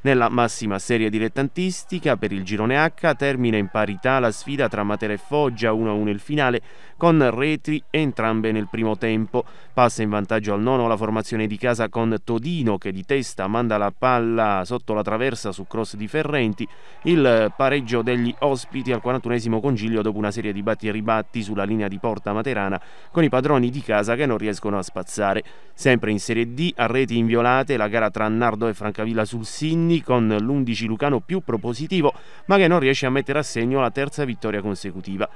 Nella massima serie dilettantistica per il girone H termina in parità la sfida tra Matera e Foggia 1-1 il finale con retri entrambe nel primo tempo. Passa in vantaggio al nono la formazione di casa con Todino che di testa manda la palla sotto la traversa su cross di Ferrenti. Il pareggio degli ospiti al 41 congiglio dopo una serie di batti e ribatti sulla linea di porta materana con i padroni di casa che non riescono a spazzare. Sempre in Serie D a reti inviolate la gara tra Nardo e Francavilla sul Sin quindi con l'11 lucano più propositivo, ma che non riesce a mettere a segno la terza vittoria consecutiva.